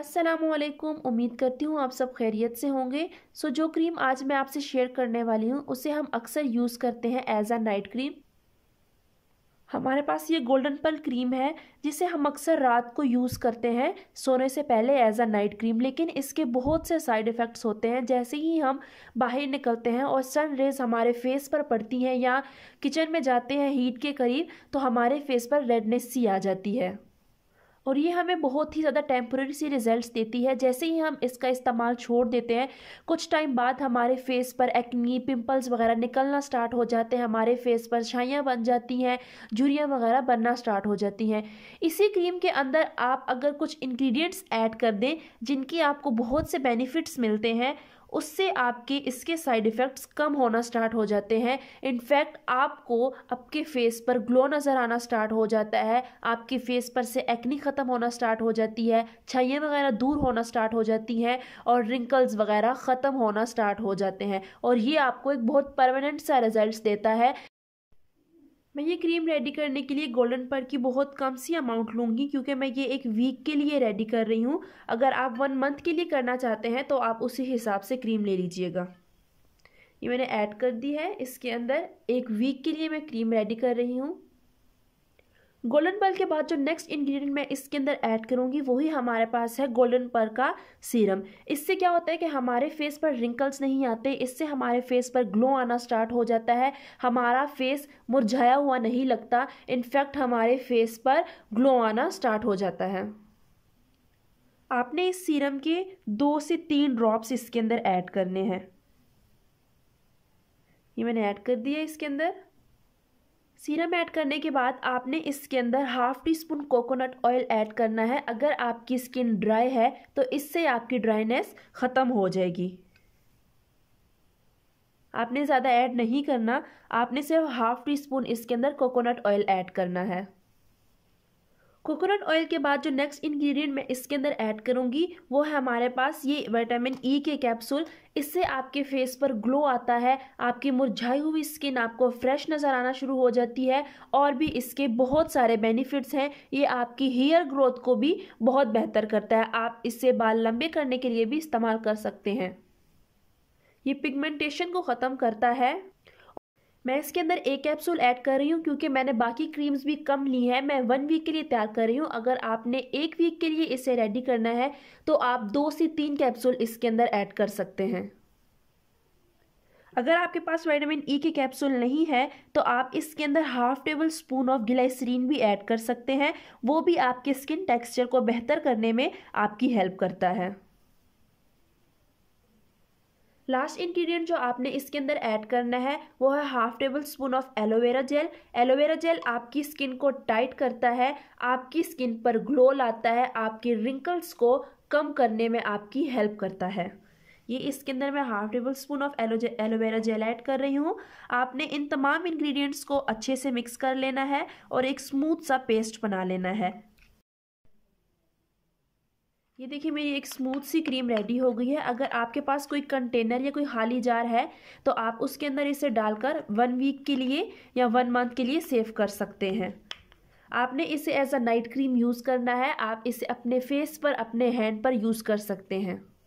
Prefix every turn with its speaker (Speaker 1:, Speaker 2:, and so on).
Speaker 1: असलम उम्मीद करती हूँ आप सब खैरियत से होंगे सो जो क्रीम आज मैं आपसे शेयर करने वाली हूँ उसे हम अक्सर यूज़ करते हैं एज़ आ नाइट क्रीम हमारे पास ये गोल्डन पल क्रीम है जिसे हम अक्सर रात को यूज़ करते हैं सोने से पहले एज आ नाइट क्रीम लेकिन इसके बहुत से साइड इफ़ेक्ट्स होते हैं जैसे ही हम बाहर निकलते हैं और सन रेज़ हमारे फेस पर पड़ती हैं या किचन में जाते हैं हीट के करीब तो हमारे फेस पर रेडनेस सी आ जाती है और ये हमें बहुत ही ज़्यादा टेम्प्रेरी सी रिजल्ट्स देती है जैसे ही हम इसका इस्तेमाल छोड़ देते हैं कुछ टाइम बाद हमारे फेस पर एक्नी पिंपल्स वगैरह निकलना स्टार्ट हो जाते हैं हमारे फेस पर छाइयाँ बन जाती हैं झुरियाँ वगैरह बनना स्टार्ट हो जाती हैं इसी क्रीम के अंदर आप अगर कुछ इन्ग्रीडियंट्स ऐड कर दें जिनकी आपको बहुत से बेनिफिट्स मिलते हैं उससे आपकी इसके साइड इफ़ेक्ट्स कम होना स्टार्ट हो जाते हैं इनफैक्ट आपको आपके फेस पर ग्लो नज़र आना स्टार्ट हो जाता है आपके फेस पर से एक्नी ख़त्म होना स्टार्ट हो जाती है छाइयाँ वगैरह दूर होना स्टार्ट हो जाती हैं और रिंकल्स वगैरह ख़त्म होना स्टार्ट हो जाते हैं और ये आपको एक बहुत परमानेंट सा रिजल्ट देता है मैं ये क्रीम रेडी करने के लिए गोल्डन पर की बहुत कम सी अमाउंट लूँगी क्योंकि मैं ये एक वीक के लिए रेडी कर रही हूँ अगर आप वन मंथ के लिए करना चाहते हैं तो आप उसी हिसाब से क्रीम ले लीजिएगा ये मैंने ऐड कर दी है इसके अंदर एक वीक के लिए मैं क्रीम रेडी कर रही हूँ गोल्डन पर्ल के बाद जो नेक्स्ट इंग्रेडिएंट मैं इसके अंदर ऐड करूंगी वही हमारे पास है गोल्डन पर्ल का सीरम इससे क्या होता है कि हमारे फेस पर रिंकल्स नहीं आते इससे हमारे फेस पर ग्लो आना स्टार्ट हो जाता है हमारा फेस मुरझाया हुआ नहीं लगता इनफैक्ट हमारे फेस पर ग्लो आना स्टार्ट हो जाता है आपने इस सीरम के दो से तीन ड्रॉप्स इसके अंदर ऐड करने हैं ये मैंने ऐड कर दिया इसके अंदर सीरम ऐड करने के बाद आपने इसके अंदर half teaspoon coconut oil add करना है अगर आपकी स्किन ड्राई है तो इससे आपकी ड्राइनेस ख़त्म हो जाएगी आपने ज़्यादा ऐड नहीं करना आपने सिर्फ हाफ टी स्पून इसके अंदर कोकोनट ऑयल ऐड करना है कोकोनट ऑयल के बाद जो नेक्स्ट इंग्रेडिएंट मैं इसके अंदर ऐड करूँगी वो है हमारे पास ये विटामिन ई e के कैप्सूल इससे आपके फेस पर ग्लो आता है आपकी मुरझाई हुई स्किन आपको फ्रेश नज़र आना शुरू हो जाती है और भी इसके बहुत सारे बेनिफिट्स हैं ये आपकी हेयर ग्रोथ को भी बहुत बेहतर करता है आप इससे बाल लंबे करने के लिए भी इस्तेमाल कर सकते हैं ये पिगमेंटेशन को ख़त्म करता है मैं इसके अंदर एक कैप्सूल ऐड कर रही हूँ क्योंकि मैंने बाकी क्रीम्स भी कम ली हैं मैं वन वीक के लिए तैयार कर रही हूँ अगर आपने एक वीक के लिए इसे रेडी करना है तो आप दो से तीन कैप्सूल इसके अंदर ऐड कर सकते हैं अगर आपके पास विटामिन ई e के कैप्सूल नहीं है तो आप इसके अंदर half tablespoon of glycerine भी ऐड कर सकते हैं वो भी आपके स्किन टेक्सचर को बेहतर करने में आपकी हेल्प करता है लास्ट इंग्रेडिएंट जो आपने इसके अंदर ऐड करना है वो है half tablespoon of aloe vera gel aloe vera gel आपकी स्किन को टाइट करता है आपकी स्किन पर ग्लो लाता है आपके रिंकल्स को कम करने में आपकी हेल्प करता है ये इसके अंदर मैं half tablespoon of aloe aloe vera gel add कर रही हूँ आपने इन तमाम इंग्रेडिएंट्स को अच्छे से मिक्स कर लेना है और एक स्मूथ सा पेस्ट बना लेना है ये देखिए मेरी एक स्मूथ सी क्रीम रेडी हो गई है अगर आपके पास कोई कंटेनर या कोई हाली जार है तो आप उसके अंदर इसे डालकर वन वीक के लिए या वन मंथ के लिए सेव कर सकते हैं आपने इसे as a night cream use करना है आप इसे अपने फेस पर अपने हैंड पर यूज़ कर सकते हैं